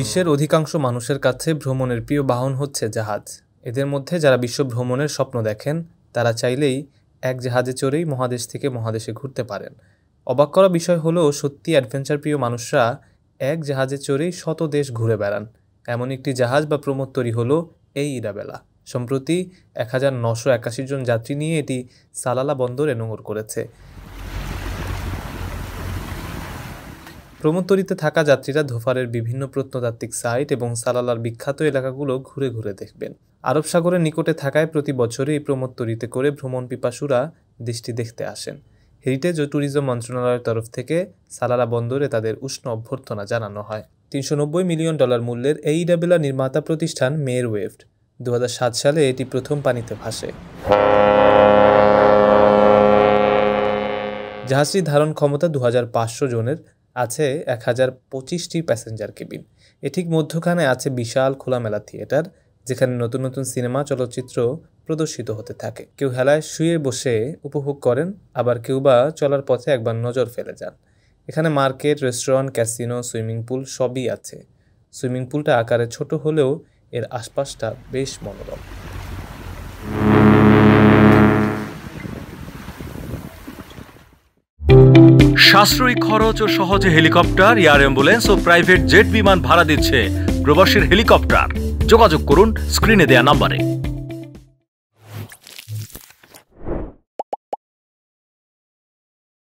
বিশ্বের অধিকাংশ মানুষের কাছে ভ্রমণের প্রিয় বাহন হচ্ছে জাহাজ এদের মধ্যে যারা বিশ্ব ভ্রমণের স্বপ্ন দেখেন তারা চাইলেই এক জাহাজে চড়েই মহাদেশ থেকে মহাদেশে ঘুরতে পারেন অবাক করা বিষয় হলো সত্যি অ্যাডভেঞ্চার প্রিয় মানুষরা এক জাহাজে চড়েই শত দেশ ঘুরে বেড়ান এমন একটি জাহাজ বা প্রমোদ তৈরি হলো এই ইরাবেলা সম্প্রতি এক হাজার নশো একাশি জন যাত্রী নিয়ে এটি সালালা বন্দরে নোঙর করেছে প্রমোত্তরীতে থাকা যাত্রীরা ধোফারের বিভিন্ন প্রত্নতাত্ত্বিক সাইট এবং সালালার বিখ্যাত এলাকাগুলো ঘুরে ঘুরে দেখবেন আরব সাগরের নিকটে থাকায় প্রতি বছরই এই প্রমোত্তরিতে করে ভ্রমণ পিপাসুরা দৃষ্টি দেখতে আসেন হেরিটেজ ও ট্যুরিজম মন্ত্রণালয়ের তরফ থেকে সালালা বন্দরে তাদের উষ্ণ অভ্যর্থনা জানানো হয় তিনশো মিলিয়ন ডলার মূল্যের এই ডাবেলা e নির্মাতা প্রতিষ্ঠান মেয়ের ওয়েভড দু সালে এটি প্রথম পানিতে ভাসে জাহাজটির ধারণ ক্ষমতা দু জনের আছে এক হাজার পঁচিশটি প্যাসেঞ্জার কেবিন এ ঠিক মধ্যখানে আছে বিশাল খোলামেলা থিয়েটার যেখানে নতুন নতুন সিনেমা চলচ্চিত্র প্রদর্শিত হতে থাকে কেউ হেলায় শুয়ে বসে উপভোগ করেন আবার কেউ বা চলার পথে একবার নজর ফেলে যান এখানে market restaurant casino swimming pool সবই আছে সুইমিং পুলটা আকারে ছোট হলেও এর আশপাশটা বেশ মনোরম সাশ্রয়ী খরচ ও সহজে হেলিকপ্টার এয়ার অ্যাম্বুলেন্স ও প্রাইভেট জেট বিমান ভাড়া দিচ্ছে প্রবাসীর হেলিকপ্টার যোগাযোগ করুন স্ক্রিনে দেয়া নাম্বারে